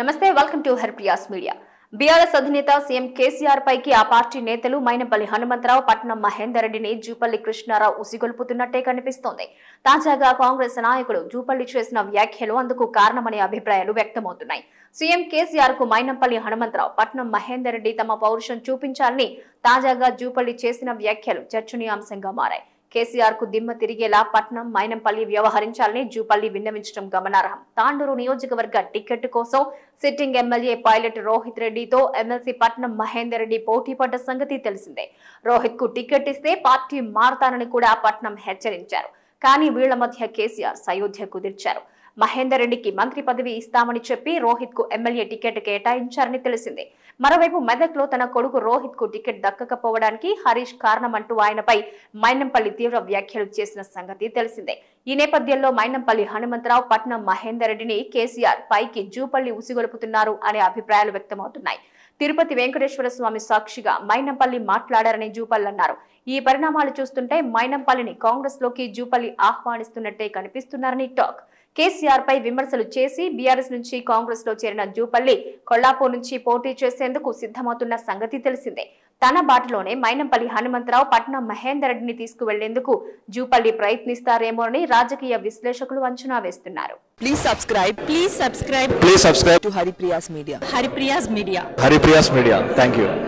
నమస్తే welcome to Haripriya's media BRS అధినేత CM KCR పైకి ఆ పార్టీ నేతలు మైనపల్లి హనుమంతరావు పట్నం మహేందర్ రెడ్డిని జూపల్లి కృష్ణారావు ఉసిగొల్పుతున్నట్టే కనిపిస్తోంది తాజాగా కాంగ్రెస్ నాయకుడు జూపల్లి చేసిన వ్యాఖ్యలు అందుకు కారణమనే అభిప్రాయాలు వ్యక్తమవుతున్నాయి సీఎం కేసీఆర్ కు మైనంపల్లి హనుమంతరావు పట్నం మహేందర్ రెడ్డి తమ పౌరుషం చూపించాలని తాజాగా జూపల్లి చేసిన వ్యాఖ్యలు చర్చనీయాంశంగా మారాయి కేసీఆర్ కు దిమ్మ తిరిగేలా పట్నం మైనంపల్లి వ్యవహరించాలని జూపల్లి విన్నవించడం గమనార్హం తాండూరు నియోజకవర్గ టికెట్ కోసం సిట్టింగ్ ఎమ్మెల్యే పైలట్ రోహిత్ రెడ్డితో ఎమ్మెల్సీ పట్నం మహేందర్ రెడ్డి పోటీ పడ్డ సంగతి తెలిసిందే రోహిత్ కు టికెట్ ఇస్తే పార్టీ మారతానని కూడా పట్నం హెచ్చరించారు కానీ వీళ్ల మధ్య కేసీఆర్ సయోధ్య కుదిర్చారు మహేందర్ రెడ్డికి మంత్రి పదవి ఇస్తామని చెప్పి రోహిత్ కు ఎమ్మెల్యే టికెట్ కేటాయించారని తెలిసింది మరోవైపు మెదక్ లో తన కొడుకు రోహిత్ కు టికెట్ దక్కకపోవడానికి హరీష్ కారణమంటూ ఆయనపై మైనంపల్లి తీవ్ర వ్యాఖ్యలు చేసిన సంగతి తెలిసిందే ఈ నేపథ్యంలో మైనంపల్లి హనుమంతరావు పట్నం మహేందర్ రెడ్డిని కేసీఆర్ పైకి జూపల్లి ఉసిగొలుపుతున్నారు అనే అభిప్రాయాలు వ్యక్తమవుతున్నాయి తిరుపతి వెంకటేశ్వర స్వామి సాక్షిగా మైనంపల్లి మాట్లాడారని జూపల్లి అన్నారు ఈ పరిణామాలు చూస్తుంటే మైనంపల్లిని కాంగ్రెస్ లోకి జూపల్లి ఆహ్వానిస్తున్నట్టే కనిపిస్తున్నారని టాక్ కేసీఆర్ పై విమర్శలు చేసి బీఆర్ఎస్ నుంచి కాంగ్రెస్ లో చేరిన జూపల్లి కొల్లాపూర్ నుంచి పోటీ చేసేందుకు సిద్ధమవుతున్న సంగతి తెలిసిందే తన బాటలోనే మైనంపల్లి హనుమంతరావు పట్నం మహేందర్ రెడ్డిని తీసుకువెళ్లేందుకు జూపల్లి ప్రయత్నిస్తారేమోనని రాజకీయ విశ్లేషకులు అంచనా వేస్తున్నారు please subscribe please subscribe please subscribe Haripriya's media Haripriya's media Haripriya's media thank you